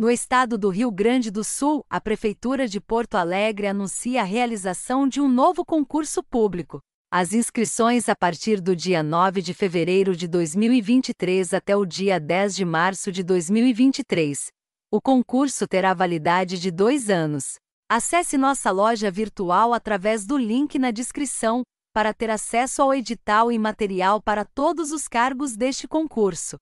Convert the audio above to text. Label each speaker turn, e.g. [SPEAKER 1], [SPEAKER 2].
[SPEAKER 1] No estado do Rio Grande do Sul, a Prefeitura de Porto Alegre anuncia a realização de um novo concurso público. As inscrições a partir do dia 9 de fevereiro de 2023 até o dia 10 de março de 2023. O concurso terá validade de dois anos. Acesse nossa loja virtual através do link na descrição para ter acesso ao edital e material para todos os cargos deste concurso.